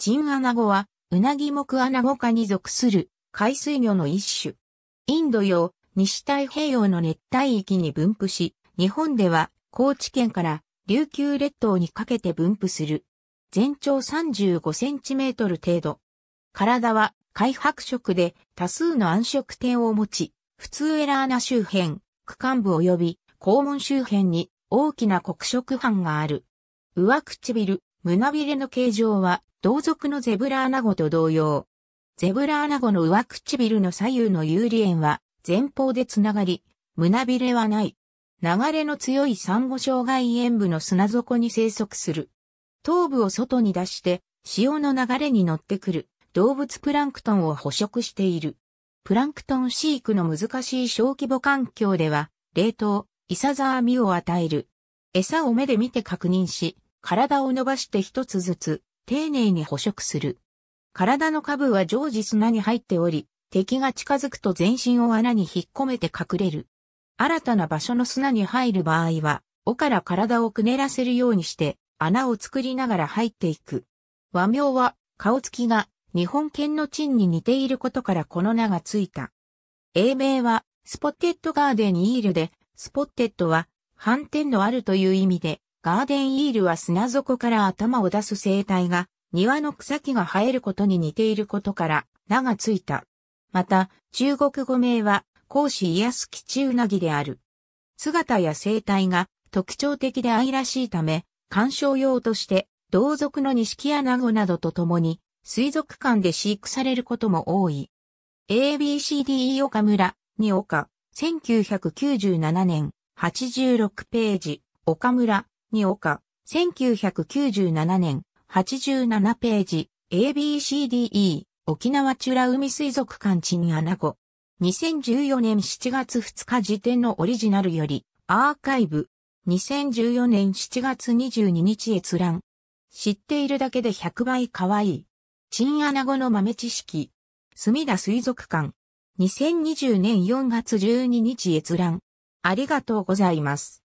チンアナゴは、ウナギ目アナゴ科に属する海水魚の一種。インド洋、西太平洋の熱帯域に分布し、日本では高知県から琉球列島にかけて分布する。全長35センチメートル程度。体は開白色で多数の暗色点を持ち、普通エラーナ周辺、区間部及び肛門周辺に大きな黒色斑がある。上唇、胸びれの形状は、同族のゼブラアナゴと同様。ゼブラアナゴの上唇の左右の有利円は、前方でつながり、胸びれはない。流れの強い珊瑚礁外縁部の砂底に生息する。頭部を外に出して、潮の流れに乗ってくる動物プランクトンを捕食している。プランクトン飼育の難しい小規模環境では、冷凍、イサザーミを与える。餌を目で見て確認し、体を伸ばして一つずつ、丁寧に捕食する。体の下部は常時砂に入っており、敵が近づくと全身を穴に引っ込めて隠れる。新たな場所の砂に入る場合は、尾から体をくねらせるようにして、穴を作りながら入っていく。和名は、顔つきが、日本犬のチンに似ていることからこの名がついた。英名は、スポッテッドガーデンイールで、スポッテッドは、斑点のあるという意味で、ガーデンイールは砂底から頭を出す生態が、庭の草木が生えることに似ていることから、名がついた。また、中国語名は、孔子イヤスキチウナギである。姿や生態が特徴的で愛らしいため、観賞用として、同族の錦アナゴなどと共に、水族館で飼育されることも多い。ABCDE 岡村、に岡、1997年、86ページ、岡村、に岡、1997年、87ページ、ABCDE、沖縄チュラ海水族館チンアナゴ。2014年7月2日時点のオリジナルより、アーカイブ。2014年7月22日閲覧。知っているだけで100倍可愛い。チンアナゴの豆知識。墨田水族館。2020年4月12日閲覧。ありがとうございます。